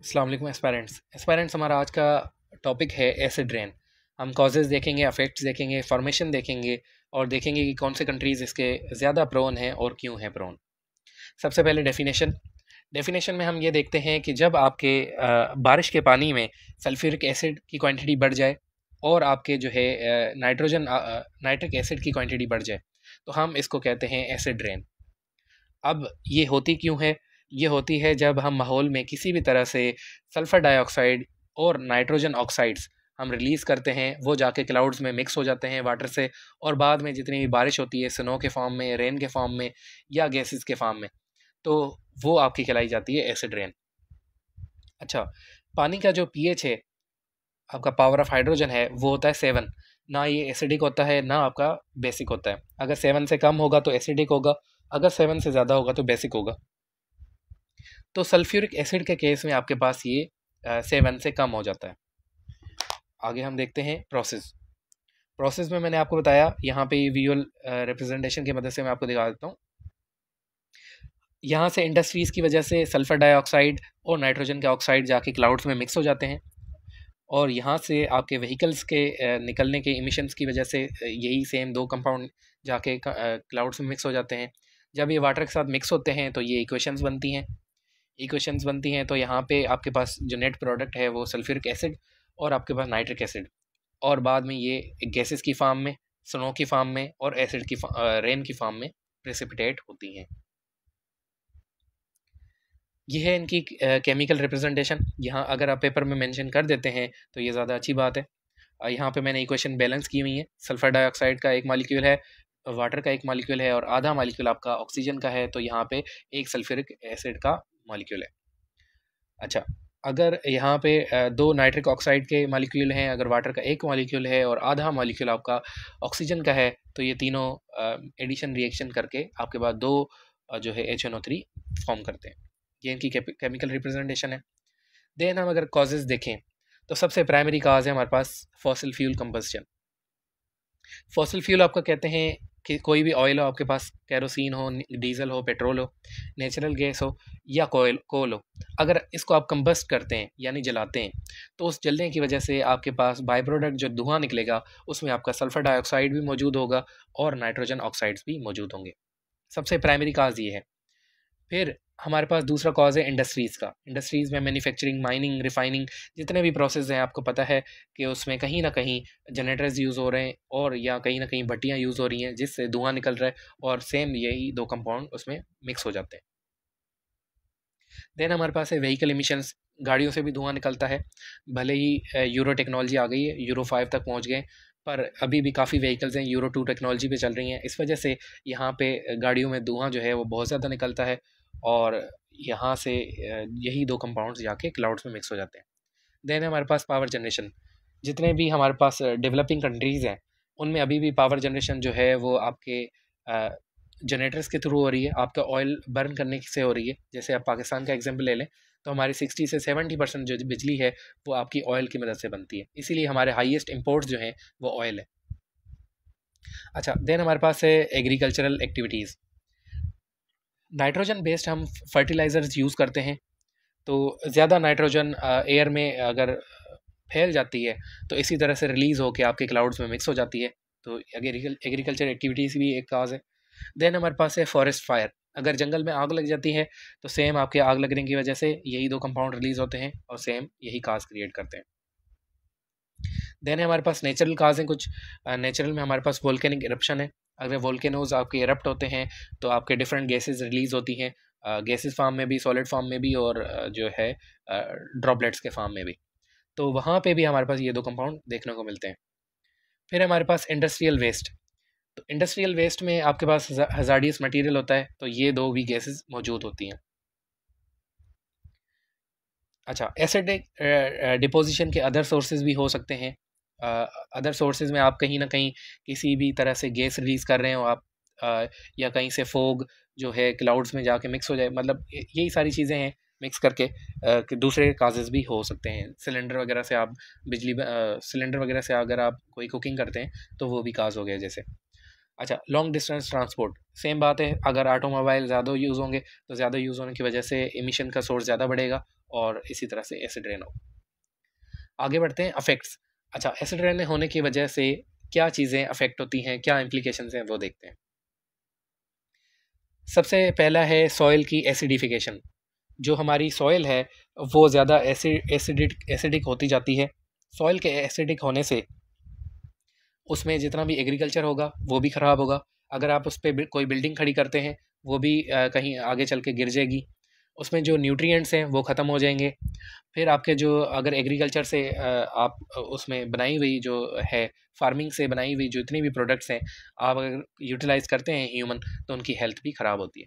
अल्लाम aspirants aspirants हमारा आज का टॉपिक है एसिड ड्रेन हम कॉजेज़ देखेंगे अफेक्ट्स देखेंगे फॉर्मेशन देखेंगे और देखेंगे कि कौन से कंट्रीज़ इसके ज़्यादा प्रोन हैं और क्यों हैं प्रोन सबसे पहले डेफिनेशन डेफिनेशन में हम ये देखते हैं कि जब आपके बारिश के पानी में सल्फ्यूरिक एसिड की क्वांटिटी बढ़ जाए और आपके जो है नाइट्रोजन नाइट्रिक एसिड की क्वांटिटी बढ़ जाए तो हम इसको कहते हैं एसिड रेन अब ये होती क्यों है ये होती है जब हम माहौल में किसी भी तरह से सल्फ़र डाइऑक्साइड और नाइट्रोजन ऑक्साइड्स हम रिलीज़ करते हैं वो जाके क्लाउड्स में मिक्स हो जाते हैं वाटर से और बाद में जितनी भी बारिश होती है स्नो के फॉर्म में रेन के फॉर्म में या गैसेस के फॉर्म में तो वो आपकी खिलाई जाती है एसिड रेन अच्छा पानी का जो पीएच है आपका पावर ऑफ हाइड्रोजन है वो होता है सेवन ना ये एसिडिक होता है ना आपका बेसिक होता है अगर सेवन से कम होगा तो एसिडिक होगा अगर सेवन से ज़्यादा होगा तो बेसिक होगा तो सल्फ्यूरिक एसिड के केस में आपके पास ये सेवन से कम हो जाता है आगे हम देखते हैं प्रोसेस प्रोसेस में मैंने आपको बताया यहाँ पे वीओल रिप्रेजेंटेशन की मदद से मैं आपको दिखा देता हूँ यहाँ से इंडस्ट्रीज़ की वजह से सल्फ़र डाइऑक्साइड और नाइट्रोजन के ऑक्साइड जाके क्लाउड्स में मिक्स हो जाते हैं और यहाँ से आपके व्हीकल्स के निकलने के इमिशंस की वजह से यही सेम दो कंपाउंड जाके क्लाउड्स में मिक्स हो जाते हैं जब ये वाटर के साथ मिक्स होते हैं तो ये इक्वेशंस बनती हैं इक्वेशंस बनती हैं तो यहाँ पे आपके पास जो नेट प्रोडक्ट है वो सल्फ्यूरिक एसिड और आपके पास नाइट्रिक एसिड और बाद में ये गैसेस की फार्म में स्नो की फार्म में और एसिड की रेन की फार्म में प्रेसिपिटेट होती हैं ये है इनकी केमिकल रिप्रेजेंटेशन यहाँ अगर आप पेपर में मेंशन कर देते हैं तो ये ज़्यादा अच्छी बात है यहाँ पे मैंने इक्वेशन बैलेंस की हुई है सल्फ़र डाइऑक्साइड का एक मालिक्यूल है वाटर का एक मालिक्यूल है और आधा मालिक्यूल आपका ऑक्सीजन का है तो यहाँ पे एक सल्फ्यूरिक एसिड का मालिक्यूल है अच्छा अगर यहाँ पे दो नाइट्रिक ऑक्साइड के मालिक्यूल हैं अगर वाटर का एक मालिक्यूल है और आधा मालिक्यूल आपका ऑक्सीजन का है तो ये तीनों एडिशन रिएक्शन करके आपके बाद दो जो है H N O three form करते हैं ये इनकी केमिकल रिप्रेजेंटेशन है देन हम अगर कॉजेज़ देखें तो सबसे प्राइमरी काज है हमारे पास fossil fuel combustion fossil fuel आपका कहते हैं कि कोई भी ऑयल हो आपके पास कैरोसिन हो डीजल हो पेट्रोल हो नेचुरल गैस हो या कोयल कोल हो अगर इसको आप कंबस्ट करते हैं यानी जलाते हैं तो उस जलने की वजह से आपके पास बाई प्रोडक्ट जो धुआं निकलेगा उसमें आपका सल्फ़र डाइऑक्साइड भी मौजूद होगा और नाइट्रोजन ऑक्साइड्स भी मौजूद होंगे सबसे प्राइमरी काज ये है फिर हमारे पास दूसरा कॉज है इंडस्ट्रीज़ का इंडस्ट्रीज़ में मैन्युफैक्चरिंग माइनिंग रिफाइनिंग जितने भी प्रोसेस हैं आपको पता है कि उसमें कहीं ना कहीं जनरेटर्स यूज़ हो रहे हैं और या कहीं ना कहीं भट्टियाँ यूज़ हो रही हैं जिससे धुआं निकल रहा है और सेम यही दो कंपाउंड उसमें मिक्स हो जाते हैं देन हमारे पास है व्हीकल इमिशंस गाड़ियों से भी धुआं निकलता है भले ही यूरो टेक्नोलॉजी आ गई है यूरो फाइव तक पहुँच गए पर अभी भी काफ़ी व्हीकल्स हैं यूरो टू टेक्नोलॉजी पे चल रही हैं इस वजह से यहाँ पे गाड़ियों में धुआं जो है वो बहुत ज़्यादा निकलता है और यहाँ से यही दो कंपाउंड्स जाके क्लाउड्स में मिक्स हो जाते हैं देन हमारे पास पावर जनरेशन जितने भी हमारे पास डेवलपिंग कंट्रीज़ हैं उनमें अभी भी पावर जनरेशन जो है वो आपके जनरेटर्स के थ्रू हो रही है आपका ऑयल बर्न करने से हो रही है जैसे आप पाकिस्तान का एग्जाम्पल ले लें तो हमारी सिक्सटी से सेवेंटी परसेंट जो बिजली है वो आपकी ऑयल की मदद से बनती है इसीलिए हमारे हाईएस्ट इम्पोर्ट्स जो हैं वो ऑयल है अच्छा देन हमारे पास है एग्रीकल्चरल एक्टिविटीज़ नाइट्रोजन बेस्ड हम फर्टिलाइज़र्स यूज़ करते हैं तो ज़्यादा नाइट्रोजन एयर में अगर फैल जाती है तो इसी तरह से रिलीज़ होकर आपके क्लाउड्स में मिक्स हो जाती है तो एग्रीकल्चर एक्टिविटीज़ भी एक काज है देन हमारे पास है फॉरेस्ट फायर अगर जंगल में आग लग जाती है तो सेम आपके आग लगने की वजह से यही दो कंपाउंड रिलीज़ होते हैं और सेम यही काज क्रिएट करते हैं देन हमारे पास नेचुरल काज हैं कुछ नेचुरल में हमारे पास वोल्केनिक इरप्शन है अगर वोल्केनोज आपके एरप्ट होते हैं तो आपके डिफरेंट गैसेज रिलीज़ होती हैं गैसेज फार्म में भी सॉलिड फार्म में भी और जो है ड्रॉपलेट्स के फार्म में भी तो वहाँ पे भी हमारे पास ये दो कंपाउंड देखने को मिलते हैं फिर हमारे पास इंडस्ट्रियल वेस्ट तो इंडस्ट्रियल वेस्ट में आपके पास हजारडियस मटेरियल होता है तो ये दो भी गैसेज मौजूद होती हैं अच्छा एसिड डिपोजिशन के अदर सोर्सेज भी हो सकते हैं अदर सोर्सेज में आप कहीं ना कहीं किसी भी तरह से गैस रिलीज़ कर रहे हो आप आ, या कहीं से फोग जो है क्लाउड्स में जाके मिक्स हो जाए मतलब यही सारी चीज़ें हैं मिक्स करके आ, दूसरे काजेज भी हो सकते हैं सिलेंडर वगैरह से आप बिजली सिलेंडर वगैरह से अगर आप कोई कुकिंग करते हैं तो वो भी काज हो गया जैसे अच्छा लॉन्ग डिस्टेंस ट्रांसपोर्ट सेम बात है अगर ऑटोमोबाइल ज़्यादा यूज़ होंगे तो ज़्यादा यूज़ होने की वजह से इमिशन का सोर्स ज़्यादा बढ़ेगा और इसी तरह से एसिड रेन हो आगे बढ़ते हैं अफेक्ट्स अच्छा एसिड रेन होने की वजह से क्या चीज़ें अफेक्ट होती हैं क्या इम्प्लीकेशन हैं वो देखते हैं सबसे पहला है सॉइल की एसिडिफिकेशन जो हमारी सॉइल है वो ज़्यादा एसिड एसिडिक एसिडिक होती जाती है सॉइल के एसिडिक होने से उसमें जितना भी एग्रीकल्चर होगा वो भी ख़राब होगा अगर आप उस पर कोई बिल्डिंग खड़ी करते हैं वो भी आ, कहीं आगे चल के गिर जाएगी उसमें जो न्यूट्रिएंट्स हैं वो ख़त्म हो जाएंगे फिर आपके जो अगर एग्रीकल्चर से आप उसमें बनाई हुई जो है फार्मिंग से बनाई हुई जो इतनी भी प्रोडक्ट्स हैं आप अगर यूटिलाइज़ करते हैं ह्यूमन तो उनकी हेल्थ भी ख़राब होती है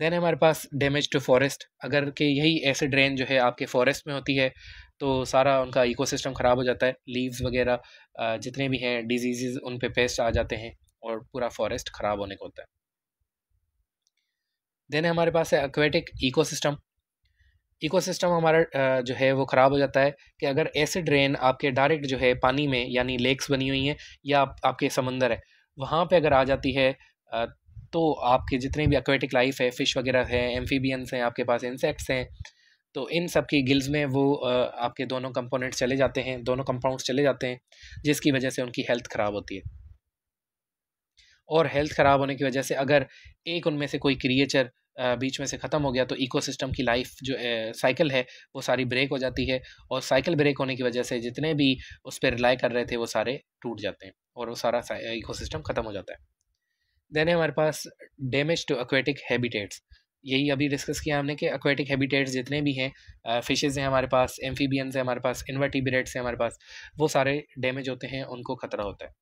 देन हमारे पास डैमेज टू फॉरेस्ट अगर कि यही एसिड रेन जो है आपके फॉरेस्ट में होती है तो सारा उनका इकोसिस्टम ख़राब हो जाता है लीव्स वगैरह जितने भी हैं डिजीज़ उन पे पेस्ट आ जाते हैं और पूरा फॉरेस्ट ख़राब होने को होता है देन हमारे पास है एक्वेटिक इकोसिस्टम इकोसिस्टम हमारा जो है वो ख़राब हो जाता है कि अगर एसिड रेन आपके डायरेक्ट जो है पानी में यानी लेक्स बनी हुई हैं या आप, आपके समंदर है वहाँ पे अगर आ जाती है तो आपके जितने भी एक्वेटिक लाइफ है फ़िश वगैरह है एम्फीबियंस हैं आपके पास इंसेक्ट्स हैं तो इन सब की गिल्स में वो आपके दोनों कंपोनेंट्स चले जाते हैं दोनों कंपाउंड्स चले जाते हैं जिसकी वजह से उनकी हेल्थ ख़राब होती है और हेल्थ ख़राब होने की वजह से अगर एक उनमें से कोई क्रिएचर बीच में से ख़त्म हो गया तो इकोसिस्टम की लाइफ जो साइकिल है वो सारी ब्रेक हो जाती है और साइकिल ब्रेक होने की वजह से जितने भी उस पर रिलाई कर रहे थे वो सारे टूट जाते हैं और वो सारा इको ख़त्म हो जाता है देन है हमारे पास डैमेज टू अक्वेटिक हैबिटेट्स यही अभी डिस्कस किया हमने कि अक्वेटिक हैबिटेट्स जितने भी हैं फिशेज़ हैं हमारे पास एम्फीबियंस हैं हमारे पास इन्वर्टिब्रेट्स हैं हमारे पास वो सारे डैमेज होते हैं उनको खतरा होता है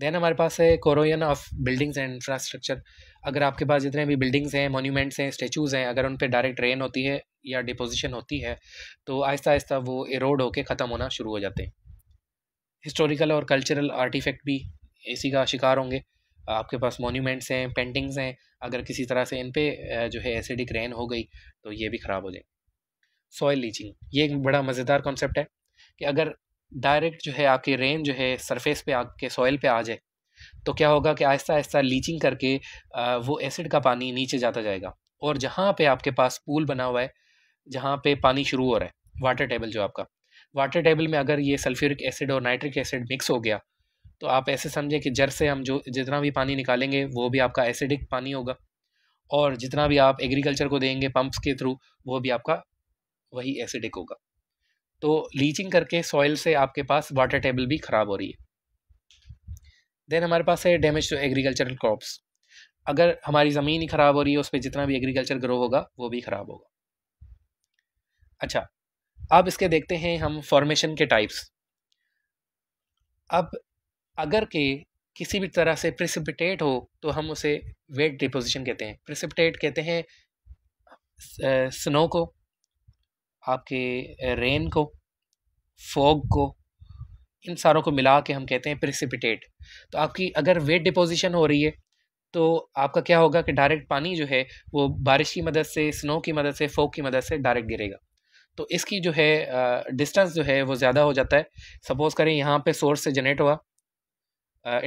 देन हमारे पास है corrosion of buildings and infrastructure अगर आपके पास जितने भी बिल्डिंग्स हैं मोन्यूमेंट्स हैं स्टेचूज़ हैं अगर उन पर डायरेक्ट रेन होती है या डिपोजिशन होती है तो आहिस्ता आहिस्ता वो एरोड होकर ख़त्म होना शुरू हो जाते हैं हिस्टोरिकल और कल्चरल आर्टिफैक्ट भी इसी का शिकार होंगे आपके पास मोन्यूमेंट्स हैं पेंटिंग्स हैं अगर किसी तरह से इन पर जो है एसिडिक रेन हो गई तो ये भी ख़राब हो जाए सॉयल लीचिंग ये एक बड़ा मज़ेदार कॉन्सेप्ट है कि अगर डायरेक्ट जो है आपकी रेन जो है सरफेस पे आपके सॉइल पे आ जाए तो क्या होगा कि आहिस्ता आहिस्ता लीचिंग करके वो एसिड का पानी नीचे जाता जाएगा और जहाँ पे आपके पास पूल बना हुआ है जहाँ पे पानी शुरू हो रहा है वाटर टेबल जो आपका वाटर टेबल में अगर ये सल्फ्यूरिक एसिड और नाइट्रिक एसिड मिक्स हो गया तो आप ऐसे समझें कि जर से हम जो जितना भी पानी निकालेंगे वो भी आपका एसिडिक पानी होगा और जितना भी आप एग्रीकल्चर को देंगे पंप्स के थ्रू वो भी आपका वही एसिडिक होगा तो लीचिंग करके सॉइल से आपके पास वाटर टेबल भी ख़राब हो रही है देन हमारे पास है डैमेज टू एग्रीकल्चरल क्रॉप्स अगर हमारी ज़मीन ही ख़राब हो रही है उस पर जितना भी एग्रीकल्चर ग्रो होगा वो भी ख़राब होगा अच्छा अब इसके देखते हैं हम फॉर्मेशन के टाइप्स अब अगर के किसी भी तरह से प्रिसिपिटेट हो तो हम उसे वेट डिपोजिशन कहते हैं प्रिसिपिटेट कहते हैं स्नो को आपके रेन को फोग को इन सारों को मिला के हम कहते हैं प्रिसिपिटेट तो आपकी अगर वेट डिपोजिशन हो रही है तो आपका क्या होगा कि डायरेक्ट पानी जो है वो बारिश की मदद से स्नो की मदद से फोक की मदद से डायरेक्ट गिरेगा तो इसकी जो है डिस्टेंस जो है वो ज़्यादा हो जाता है सपोज़ करें यहाँ पे सोर्स से जनरेट हुआ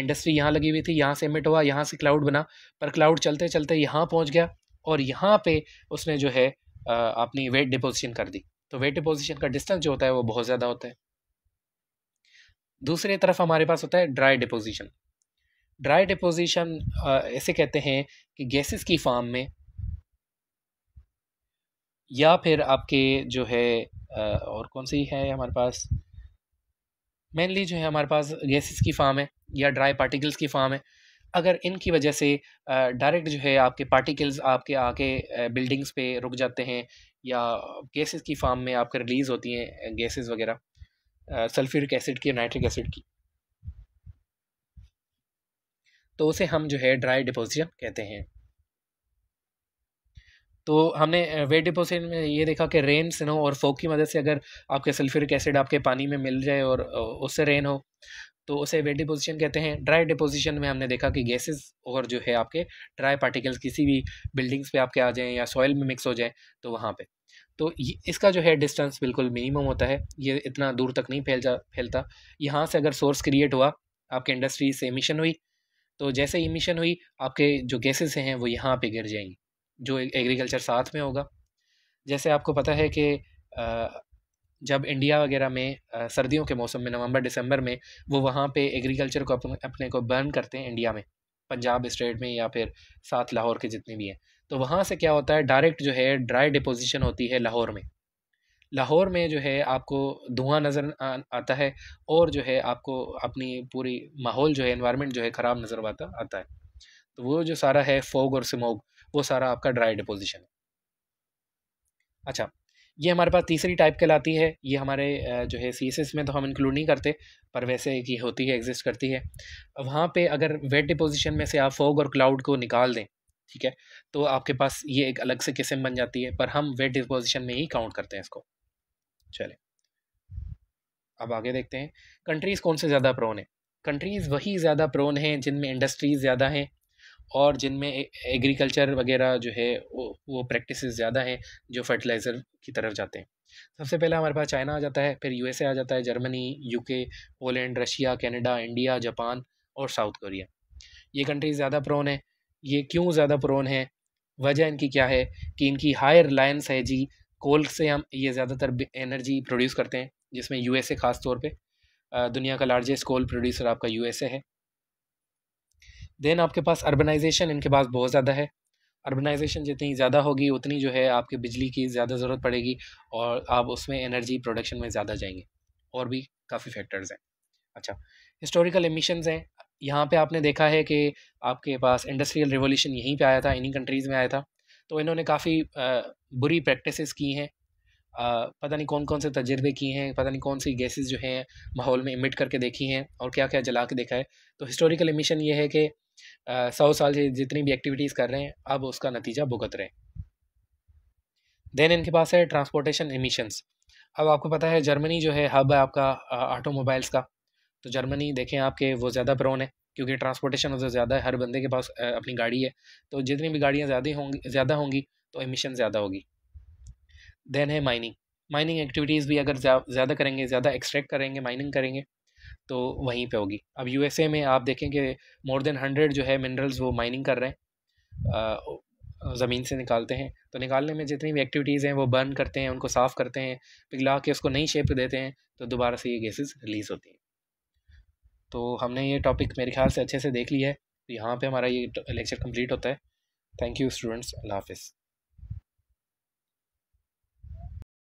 इंडस्ट्री यहाँ लगी हुई थी यहाँ से इमिट हुआ यहाँ से क्लाउड बना पर क्लाउड चलते चलते यहाँ पहुँच गया और यहाँ पे उसने जो है आपने वेट डिपोजिशन कर दी तो वेट डिपोजिशन का डिस्टेंस जो होता है वो बहुत ज़्यादा होता है दूसरी तरफ हमारे पास होता है ड्राई डिपोजिशन ड्राई डिपोजिशन ऐसे कहते हैं कि गैसेस की फार्म में या फिर आपके जो है और कौन सी है हमारे पास मेनली जो है हमारे पास गैसेस की फार्म है या ड्राई पार्टिकल्स की फार्म है अगर इनकी वजह से डायरेक्ट जो है आपके पार्टिकल्स आपके आके बिल्डिंग्स पे रुक जाते हैं या गैसेस की फार्म में आपके रिलीज़ होती हैं गैसेस वगैरह सल्फ्यूरिक एसिड की नाइट्रिक एसिड की तो उसे हम जो है ड्राई डिपोजिशन कहते हैं तो हमने वेट डिपोजिशन में ये देखा कि रेन स्नो और फोक की मदद से अगर आपके सल्फ्यूरिक एसिड आपके पानी में मिल जाए और उससे रेन हो तो उसे वेट डिपोजिशन कहते हैं ड्राई डिपोजिशन में हमने देखा कि गैसेस और जो है आपके ड्राई पार्टिकल्स किसी भी बिल्डिंग्स पे आपके आ जाएँ या सॉइल में मिक्स हो जाएँ तो वहाँ पे तो इसका जो है डिस्टेंस बिल्कुल मिनिमम होता है ये इतना दूर तक नहीं फैल जा फैलता यहाँ से अगर सोर्स क्रिएट हुआ आपके इंडस्ट्री से इमिशन हुई तो जैसे इमिशन हुई आपके जो गैसेज़ हैं वो यहाँ पर गिर जाएंगी जो एग्रीकल्चर साथ में होगा जैसे आपको पता है कि जब इंडिया वगैरह में सर्दियों के मौसम में नवंबर दिसंबर में वो वहाँ पे एग्रीकल्चर को अपने अपने को बर्न करते हैं इंडिया में पंजाब स्टेट में या फिर साथ लाहौर के जितने भी हैं तो वहाँ से क्या होता है डायरेक्ट जो है ड्राई डिपोजिशन होती है लाहौर में लाहौर में जो है आपको धुआं नज़र आता है और जो है आपको अपनी पूरी माहौल जो है इन्वामेंट जो है ख़राब नज़र आता आता है तो वो जो सारा है फोग और स्मोग वो सारा आपका ड्राई डिपोजिशन है अच्छा ये हमारे पास तीसरी टाइप कहलाती है ये हमारे जो है सी में तो हम इंक्लूड नहीं करते पर वैसे ये होती है एग्जिस्ट करती है वहाँ पे अगर वेट डिपोजिशन में से आप फोग और क्लाउड को निकाल दें ठीक है तो आपके पास ये एक अलग से किस्म बन जाती है पर हम वेट डिपोजिशन में ही काउंट करते हैं इसको चले अब आगे देखते हैं कंट्रीज़ कौन से ज़्यादा प्रोन है कंट्रीज़ वही ज़्यादा प्रोन हैं जिनमें इंडस्ट्रीज़ ज़्यादा हैं और जिनमें एग्रीकल्चर वगैरह जो है वो वो प्रैक्टिस ज़्यादा हैं जो फर्टिलाइज़र की तरफ जाते हैं सबसे पहले हमारे पास चाइना आ जाता है फिर यूएसए आ जाता है Germany UK Poland Russia Canada India Japan और साउथ कोरिया ये कंट्रीज ज़्यादा प्रोन है ये क्यों ज़्यादा प्रोन है वजह इनकी क्या है कि इनकी हाई लाइन्स है जी कोल से हम ये ज़्यादातर एनर्जी प्रोड्यूस करते हैं जिसमें यूएसए ख़ास तौर पर दुनिया का लार्जेस्ट कोल प्रोड्यूसर आपका यूएसए है देन आपके पास अर्बनाइजेशन इनके पास बहुत ज़्यादा है अर्बनाइजेशन जितनी ज़्यादा होगी उतनी जो है आपके बिजली की ज़्यादा ज़रूरत पड़ेगी और आप उसमें एनर्जी प्रोडक्शन में ज़्यादा जाएंगे और भी काफ़ी फैक्टर्स हैं अच्छा हिस्टोरिकल एमिशन हैं यहाँ पे आपने देखा है कि आपके पास इंडस्ट्रियल रिवोल्यूशन यहीं पे आया था इन्हीं कंट्रीज़ में आया था तो इन्होंने काफ़ी बुरी प्रैक्टिसेस की हैं पता नहीं कौन कौन से तजर्बे किए हैं पता नहीं कौन सी गैसेस जो हैं माहौल में इमिट करके देखी हैं और क्या क्या जला के देखा है तो हिस्टोरिकल एमिशन ये है कि सौ साल से जितनी भी एक्टिविटीज़ कर रहे हैं अब उसका नतीजा भुगत रहे हैं देन इनके पास है ट्रांसपोर्टेशन इमिशंस अब आपको पता है जर्मनी जो है हब है आपका ऑटोमोबाइल्स का तो जर्मनी देखें आपके वो ज़्यादा प्रोन है क्योंकि ट्रांसपोर्टेशन उधर ज़्यादा है हर बंदे के पास अपनी गाड़ी है तो जितनी भी गाड़ियाँ ज़्यादा होंगी ज़्यादा होंगी तो एमिशन ज़्यादा होगी देन है माइनिंग माइनिंग एक्टिविटीज़ भी अगर ज़्यादा करेंगे ज़्यादा एक्सट्रैक्ट करेंगे माइनिंग करेंगे तो वहीं पे होगी अब यूएसए में आप देखेंगे मोर देन हंड्रेड जो है मिनरल्स वो माइनिंग कर रहे हैं ज़मीन से निकालते हैं तो निकालने में जितनी भी एक्टिविटीज़ हैं वो बर्न करते हैं उनको साफ़ करते हैं पिघला के उसको नई शेप देते हैं तो दोबारा से ये गैसेस रिलीज़ होती हैं तो हमने ये टॉपिक मेरे ख्याल से अच्छे से देख लिया है तो यहाँ पर हमारा ये लेक्चर कम्प्लीट होता है थैंक यू स्टूडेंट्स अल्लाह हाफिज़